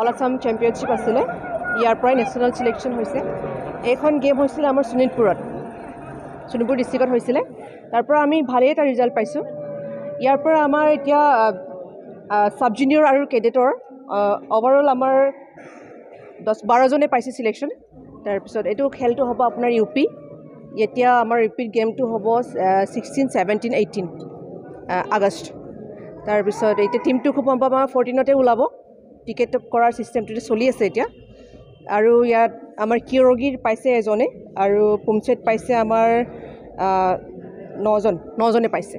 all Assam championship আছিলে ইয়াৰ পৰাই national selection হৈছে এইখন গেম হৈছিলে আমাৰ শোণিতপুৰত শোণিতপুৰ ডিষ্ট্ৰিক্টত হৈছিলে তাৰ পৰা আমি ভালেই এটা ৰিজাল্ট পাইছোঁ ইয়াৰ পৰা আমাৰ এতিয়া ছাব জুনিয়ৰ আৰু কেডেটৰ অভাৰঅল আমাৰ দহ বাৰজনে পাইছে চিলেকশ্যন তাৰপিছত এইটো খেলটো হ'ব আপোনাৰ ইউ পি এতিয়া আমাৰ ইউপিৰ গেমটো হ'ব ছিক্সটিন ছেভেণ্টিন এইটিন আগষ্ট তাৰপিছত এতিয়া টিমটো খুব সম্ভৱ আমাৰ ফৰ্টিনতে ওলাব টিকেট কৰাৰ চিষ্টেমটোতে চলি আছে এতিয়া আৰু ইয়াত আমাৰ ৰোগী পাইছে এজনে আৰু পুমছেট পাইছে আমাৰ নজন নজনে পাইছে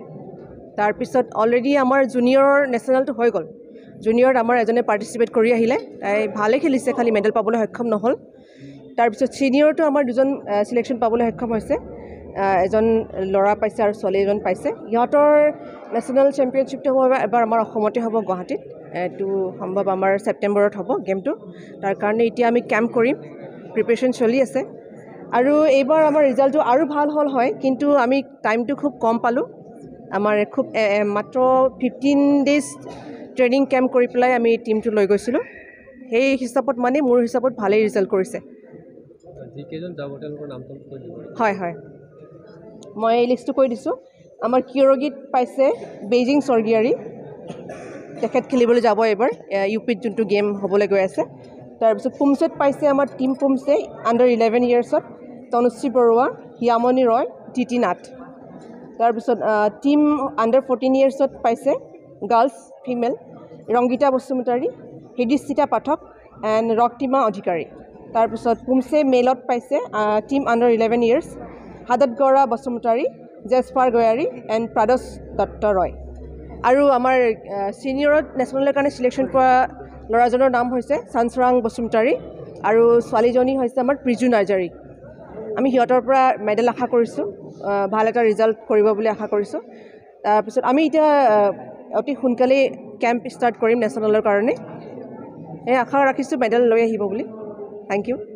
তাৰপিছত অলৰেডি আমাৰ জুনিয়ৰ নেশ্যনেলটো হৈ গ'ল জুনিয়ৰত আমাৰ এজনে পাৰ্টিচিপেট কৰি আহিলে তাই ভালেই খেলিছে খালি মেডেল পাবলৈ সক্ষম নহ'ল তাৰপিছত ছিনিয়ৰটো আমাৰ দুজন চিলেকশ্যন পাবলৈ সক্ষম হৈছে এজন ল'ৰা পাইছে আৰু ছোৱালী এজন পাইছে সিহঁতৰ নেশ্যনেল চেম্পিয়নশ্বিপটো হ'ব এবাৰ আমাৰ অসমতে হ'ব গুৱাহাটীত এইটো সম্ভৱ আমাৰ ছেপ্টেম্বৰত হ'ব গেমটো তাৰ কাৰণে এতিয়া আমি কেম্প কৰিম প্ৰিপেৰেশ্যন চলি আছে আৰু এইবাৰ আমাৰ ৰিজাল্টটো আৰু ভাল হ'ল হয় কিন্তু আমি টাইমটো খুব কম পালোঁ আমাৰ খুব মাত্ৰ ফিফটিন ডেজ ট্ৰেইনিং কেম্প কৰি পেলাই আমি টীমটো লৈ গৈছিলোঁ সেই হিচাপত মানে মোৰ হিচাপত ভালেই ৰিজাল্ট কৰিছে হয় হয় মই এই লিষ্টটো কৈ দিছোঁ আমাৰ কিয়ৰগীত পাইছে বেইজিং স্বৰ্গীয়াৰী তেখেত খেলিবলৈ যাব এইবাৰ ইউ পিত যোনটো গেম হ'বলৈ গৈ আছে তাৰপিছত পুমছেত পাইছে আমাৰ টিম পুমছে আণ্ডাৰ ইলেভেন ইয়েৰ্ছত তনুশ্ৰী বৰুৱা হিয়ামণি ৰয় টিটি নাথ তাৰপিছত টিম আণ্ডাৰ ফৰ্টিন ইয়েৰ্ছত পাইছে girls female Rangita Basumatary Hridishrita Pathak and Raktima Adhikari তাৰপিছত পুমছে মেলত পাইছে টিম আণ্ডাৰ ইলেভেন ইয়েৰ্ছ হাদত গৌৰা বসুমতাৰী জেছপাৰ গয়াৰী এণ্ড প্ৰাদশ দত্ত ৰয় আৰু আমাৰ ছিনিয়ৰত নেশ্যনেলৰ কাৰণে চিলেকশ্যন কৰা ল'ৰাজনৰ নাম হৈছে চানচৰাং বসুমতাৰী আৰু ছোৱালীজনী হৈছে আমাৰ প্ৰিজু নাৰ্জাৰী আমি সিহঁতৰ পৰা মেডেল আশা কৰিছোঁ ভাল এটা ৰিজাল্ট কৰিব বুলি আশা কৰিছোঁ তাৰপিছত আমি এতিয়া অতি সোনকালেই কেম্প ষ্টাৰ্ট কৰিম নেশ্যনেলৰ কাৰণে সেই আশা ৰাখিছোঁ মেডেল লৈ আহিব বুলি থেংক ইউ